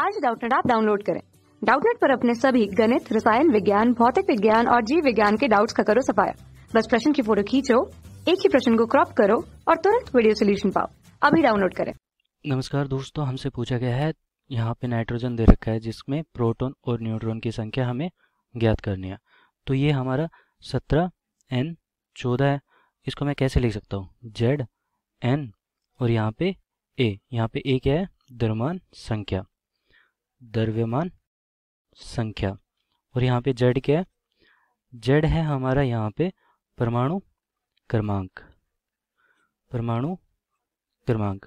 आज डाउटनेट आप डाउनलोड करें डाउटनेट पर अपने सभी गणित रसायन विज्ञान भौतिक विज्ञान और जीव विज्ञान के डाउट्स का करो सफाया बस प्रश्न की फोटो खींचो एक ही प्रश्न को क्रॉप करो और तुरंत वीडियो सोल्यूशन पाओ अभी डाउनलोड करें नमस्कार दोस्तों हमसे पूछा गया है यहाँ पे नाइट्रोजन दे रखा है जिसमें प्रोटॉन और न्यूट्रॉन की संख्या हमें ज्ञात करनी है तो ये हमारा सत्रह एन चौदह है इसको मैं कैसे लिख सकता हूँ जेड एन और यहाँ पे ए यहाँ पे ए क्या है द्रमान संख्या द्रव्यमान संख्या और यहाँ पे जेड क्या है जेड है हमारा यहाँ पे परमाणु क्रमांक परमाणु क्रमांक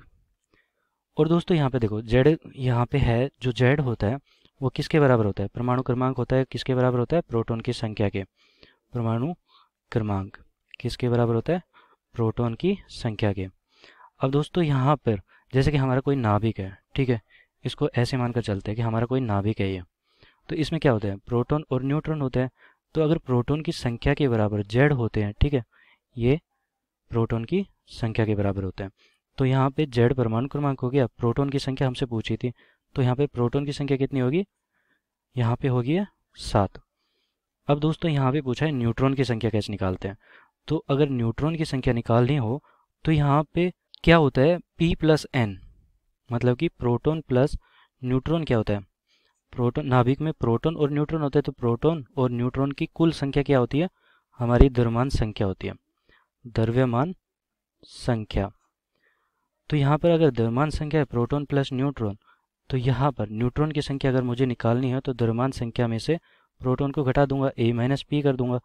और दोस्तों यहाँ पे देखो जेड यहाँ पे है जो जेड होता है वो किसके बराबर होता है परमाणु क्रमांक होता है किसके बराबर होता है प्रोटॉन की संख्या के परमाणु क्रमांक किसके बराबर होता है प्रोटॉन की संख्या के अब दोस्तों यहाँ पर जैसे कि हमारा कोई नाभिक है ठीक है इसको ऐसे मानकर चलते हैं कि हमारा कोई नाभिक है ये तो इसमें क्या होता है प्रोटोन और न्यूट्रॉन होते हैं तो अगर प्रोटोन की संख्या के बराबर जेड होते हैं ठीक है ये प्रोटोन की संख्या के बराबर होते हैं तो यहाँ पे जेड परमाणु क्रमांक हो गया प्रोटोन की संख्या हमसे पूछी थी तो यहाँ पे प्रोटोन की संख्या कितनी होगी यहाँ पे होगी है सात अब दोस्तों यहाँ पे पूछा है न्यूट्रॉन की संख्या कैसे निकालते हैं तो अगर न्यूट्रॉन की संख्या निकालनी हो तो यहाँ पे क्या होता है पी प्लस एन मतलब कि प्रोटोन प्लस न्यूट्रॉन क्या होता है प्रोटोन नाभिक में प्रोटोन और न्यूट्रॉन होते हैं तो प्रोटोन और न्यूट्रॉन की कुल संख्या क्या होती है हमारी द्रव्यमान संख्या होती है द्रव्यमान संख्या तो यहाँ पर अगर द्रव्यमान संख्या है प्रोटोन प्लस न्यूट्रॉन तो यहाँ पर न्यूट्रॉन की संख्या अगर मुझे निकालनी है तो द्रव्यमान संख्या में से प्रोटोन को घटा दूंगा ए माइनस पी कर दूंगा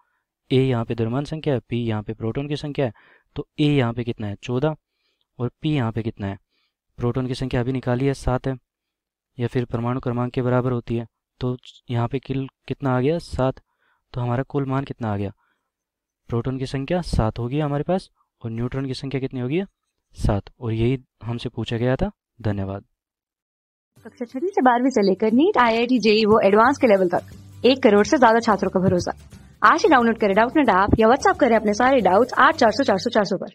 ए यहाँ पे द्रव्यमान संख्या है पी यहाँ पे प्रोटोन की संख्या है तो ए यहाँ पे कितना है चौदह और पी यहाँ पे कितना है प्रोटॉन की संख्या अभी निकाली है सात है या फिर परमाणु क्रमांक के बराबर होती है तो यहाँ पे किल कितना आ गया सात तो हमारा कुल मान कितना आ गया प्रोटॉन की संख्या सात होगी हमारे पास और न्यूट्रॉन की संख्या कितनी होगी सात और यही हमसे पूछा गया था धन्यवाद कक्षा छठी से बारहवीं से लेकर NEET I I T JEE वो एडवांस के लेवल तक एक करोड़ से ज्यादा छात्रों का भरोसा आज ही डाउनलोड करें डाउट नेट ऐप या व्हाट्सएप करें अपने सारे डाउट्स आठ चार सौ चार सौ चार सौ पर